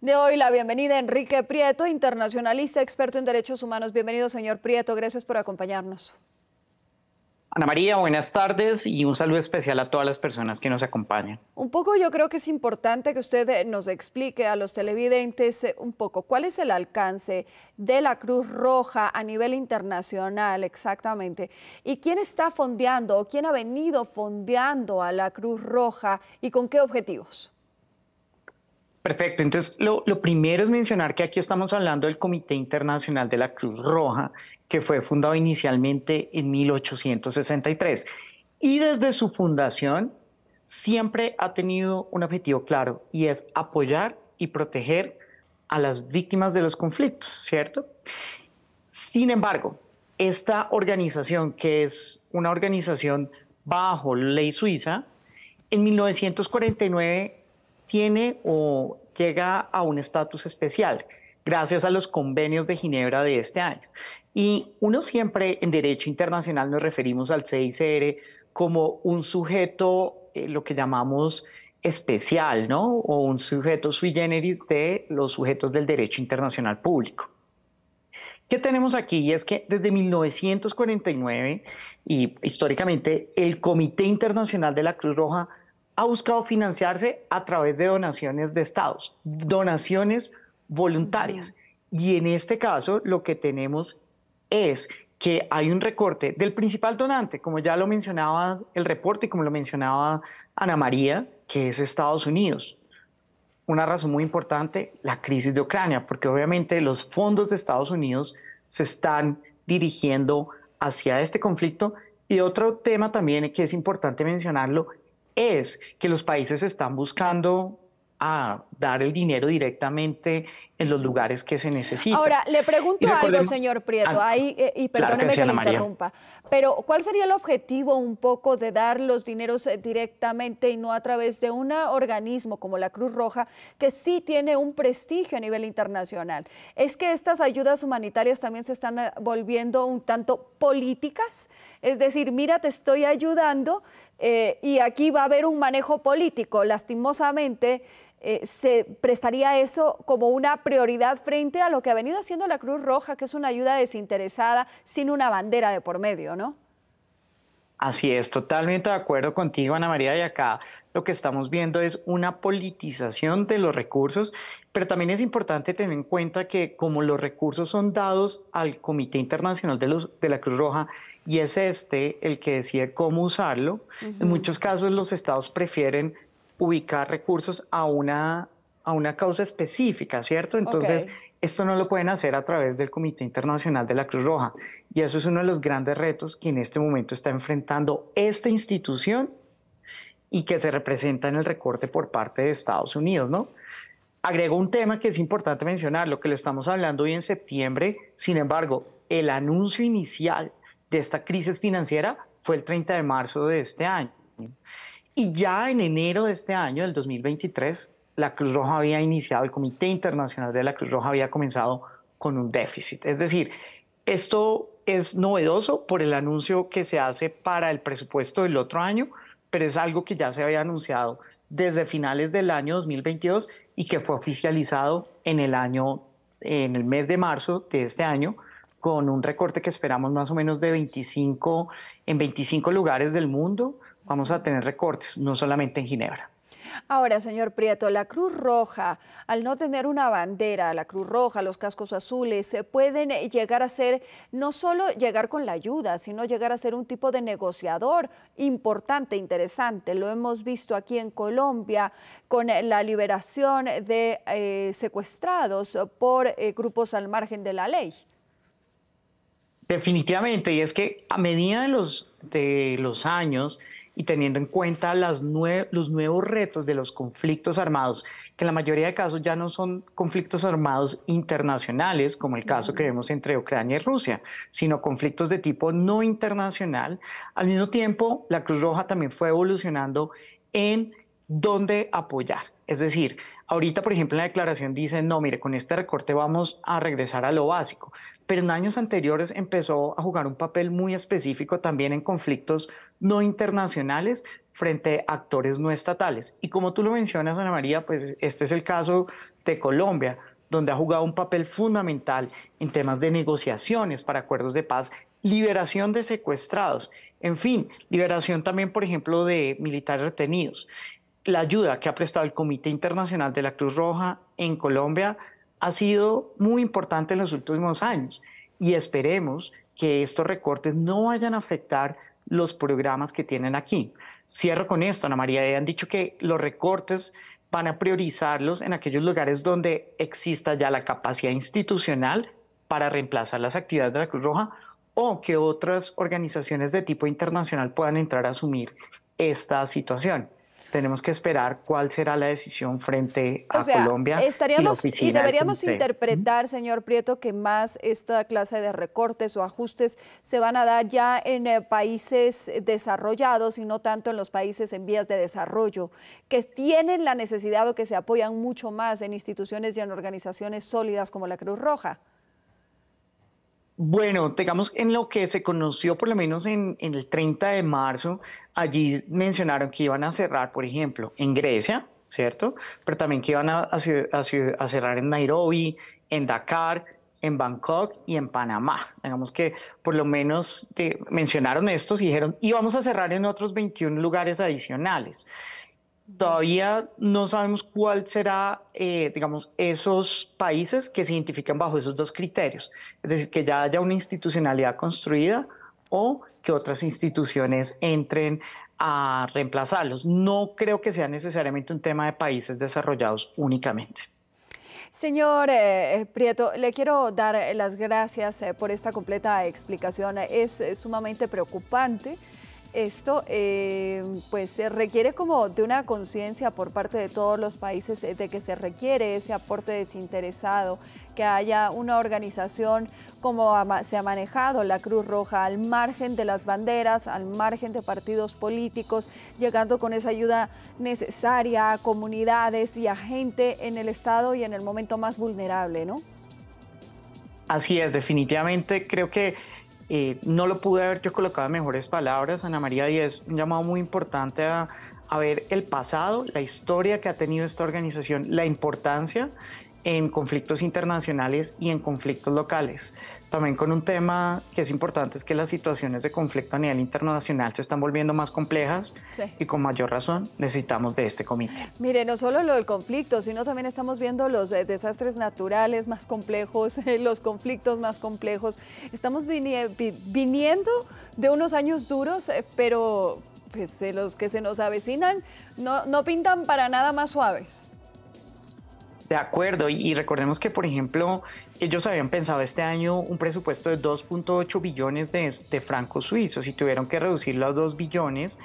de hoy la bienvenida Enrique Prieto, internacionalista, experto en derechos humanos. Bienvenido, señor Prieto. Gracias por acompañarnos. Ana María, buenas tardes y un saludo especial a todas las personas que nos acompañan. Un poco yo creo que es importante que usted eh, nos explique a los televidentes eh, un poco cuál es el alcance de la Cruz Roja a nivel internacional exactamente y quién está fondeando o quién ha venido fondeando a la Cruz Roja y con qué objetivos. Perfecto, entonces lo, primero es mencionar que aquí estamos hablando del Comité Internacional de la Cruz Roja, que fue fundado inicialmente en 1863 y desde su fundación siempre ha tenido un objetivo claro y es apoyar y proteger a las víctimas de los conflictos, ¿cierto? Sin embargo, esta organización, que es una organización bajo ley suiza, en 1949 tiene o llega a un estatus especial gracias a los convenios de Ginebra de este año. Y uno siempre en derecho internacional nos referimos al CICR como un sujeto, eh, lo que llamamos especial, ¿no? O un sujeto sui generis de los sujetos del derecho internacional público. ¿Qué tenemos aquí? Y es que desde 1949 y históricamente el Comité Internacional de la Cruz Roja ha buscado financiarse a través de donaciones de estados, donaciones voluntarias. Y en este caso lo que tenemos es que hay un recorte del principal donante, como ya lo mencionaba el reporte y como lo mencionaba Ana María, que es Estados Unidos. Una razón muy importante, la crisis de Ucrania, porque obviamente los fondos de Estados Unidos se están dirigiendo hacia este conflicto. Y otro tema también que es importante mencionarlo es que los países están buscando a ah, dar el dinero directamente en los lugares que se necesita. Ahora, le pregunto algo, señor Prieto, ah, eh, y perdóneme que, que interrumpa, pero ¿cuál sería el objetivo un poco de dar los dineros eh, directamente y no a través de un organismo como la Cruz Roja, que sí tiene un prestigio a nivel internacional? ¿Es que estas ayudas humanitarias también se están eh, volviendo un tanto políticas? Es decir, mira, te estoy ayudando, eh, y aquí va a haber un manejo político. Lastimosamente, eh, se prestaría eso como una prioridad frente a lo que ha venido haciendo la Cruz Roja, que es una ayuda desinteresada sin una bandera de por medio, ¿no? Así es, totalmente de acuerdo contigo, Ana María, y acá lo que estamos viendo es una politización de los recursos, pero también es importante tener en cuenta que como los recursos son dados al Comité Internacional de, los, de la Cruz Roja y es este el que decide cómo usarlo, en muchos casos los estados prefieren ubicar recursos a una, a una causa específica, ¿cierto? Entonces... Esto no lo pueden hacer a través del Comité Internacional de la Cruz Roja y eso es uno de los grandes retos que en este momento está enfrentando esta institución y que se representa en el recorte por parte de Estados Unidos, ¿no? Agrego un tema que es importante mencionar, lo que lo estamos hablando hoy en septiembre, sin embargo, el anuncio inicial de esta crisis financiera fue el 30 de marzo de este año. Y ya en enero de este año, del 2023, la Cruz Roja había iniciado, el Comité Internacional de la Cruz Roja había comenzado con un déficit. Es decir, esto es novedoso por el anuncio que se hace para el presupuesto del otro año, pero es algo que ya se había anunciado desde finales del año 2022 y que fue oficializado en el año en el mes de marzo de este año con un recorte que esperamos más o menos de 25 en 25 lugares del mundo, vamos a tener recortes, no solamente en Ginebra. Ahora, señor Prieto, la Cruz Roja, al no tener una bandera, la Cruz Roja, los cascos azules, se pueden eh, llegar a ser, no solo llegar con la ayuda, sino llegar a ser un tipo de negociador importante, interesante. Lo hemos visto aquí en Colombia con eh, la liberación de eh, secuestrados por grupos al margen de la ley. Definitivamente, y es que a medida de los, de los años, y teniendo en cuenta los nuevos retos de los conflictos armados, que en la mayoría de casos ya no son conflictos armados internacionales, como el caso que vemos entre Ucrania y Rusia, sino conflictos de tipo no internacional. Al mismo tiempo, la Cruz Roja también fue evolucionando en dónde apoyar es decir, ahorita, por ejemplo, la declaración dice, no, mire, con este recorte vamos a regresar a lo básico, pero en años anteriores empezó a jugar un papel muy específico también en conflictos no internacionales frente a actores no estatales. Y como tú lo mencionas, Ana María, pues este es el caso de Colombia, donde ha jugado un papel fundamental en temas de negociaciones para acuerdos de paz, liberación de secuestrados, en fin, liberación también, por ejemplo, de militares retenidos la ayuda que ha prestado el Comité Internacional de la Cruz Roja en Colombia ha sido muy importante en los últimos años y esperemos que estos recortes no vayan a afectar los programas que tienen aquí. Cierro con esto, Ana María. Han dicho que los recortes van a priorizarlos en aquellos lugares donde exista ya la capacidad institucional para reemplazar las actividades de la Cruz Roja o que otras organizaciones de tipo internacional puedan entrar a asumir esta situación tenemos que esperar cuál será la decisión frente a Colombia. Estaríamos y, deberíamos interpretar, señor Prieto, que más esta clase de recortes o ajustes se van a dar ya en eh, países desarrollados y no tanto en los países en vías de desarrollo, que tienen la necesidad o que se apoyan mucho más en instituciones y en organizaciones sólidas como la Cruz Roja. Bueno, digamos, en lo que se conoció, por lo menos en, el 30 de marzo, allí mencionaron que iban a cerrar, por ejemplo, en Grecia, ¿cierto? Pero también que iban a, cerrar en Nairobi, en Dakar, en Bangkok y en Panamá. Digamos que por lo menos eh, mencionaron estos y dijeron, y a cerrar en otros 21 lugares adicionales todavía no sabemos cuál será, eh, digamos, esos países que se identifican bajo esos dos criterios. Es decir, que ya haya una institucionalidad construida o que otras instituciones entren a reemplazarlos. No creo que sea necesariamente un tema de países desarrollados únicamente. Señor eh, eh, Prieto, le quiero dar las gracias por esta completa explicación. Es sumamente preocupante esto eh, pues requiere como de una conciencia por parte de todos los países eh, de que se requiere ese aporte desinteresado, que haya una organización como se ha manejado la Cruz Roja, al margen de las banderas, al margen de partidos políticos, llegando con esa ayuda necesaria a comunidades y a gente en el estado y en el momento más vulnerable, ¿no? Así es, definitivamente creo que eh, no lo pude haber yo colocado mejores palabras, Ana María, y es un llamado muy importante a, a ver el pasado, la historia que ha tenido esta organización, la importancia en conflictos internacionales y en conflictos locales. También con un tema que es importante es que las situaciones de conflicto a nivel internacional se están volviendo más complejas y con mayor razón necesitamos de este comité. Mire, no solo lo del conflicto, sino también estamos viendo los eh, desastres naturales más complejos, los conflictos más complejos. Estamos viniendo de unos años duros, eh, pero pues, los que se nos avecinan no, no pintan para nada más suaves. De acuerdo, y, recordemos que, por ejemplo, ellos habían pensado este año un presupuesto de 2.8 billones de, francos suizos y tuvieron que reducirlo a 2 billones.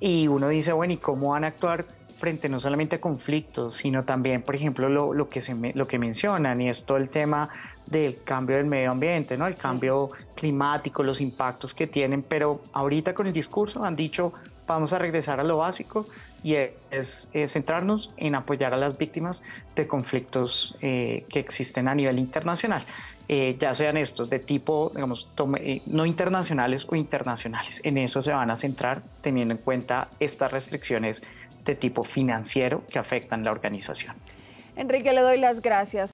Y uno dice, bueno, ¿y cómo van a actuar frente no solamente a conflictos, sino también, por ejemplo, lo, que, se lo que mencionan, y es todo el tema del cambio del medio ambiente, ¿no? el cambio climático, los impactos que tienen, pero ahorita con el discurso han dicho, vamos a regresar a lo básico, y es, centrarnos en apoyar a las víctimas de conflictos eh, que existen a nivel internacional. Eh, ya sean estos de tipo, digamos, eh, no internacionales o internacionales. En eso se van a centrar teniendo en cuenta estas restricciones de tipo financiero que afectan la organización. Enrique, le doy las gracias.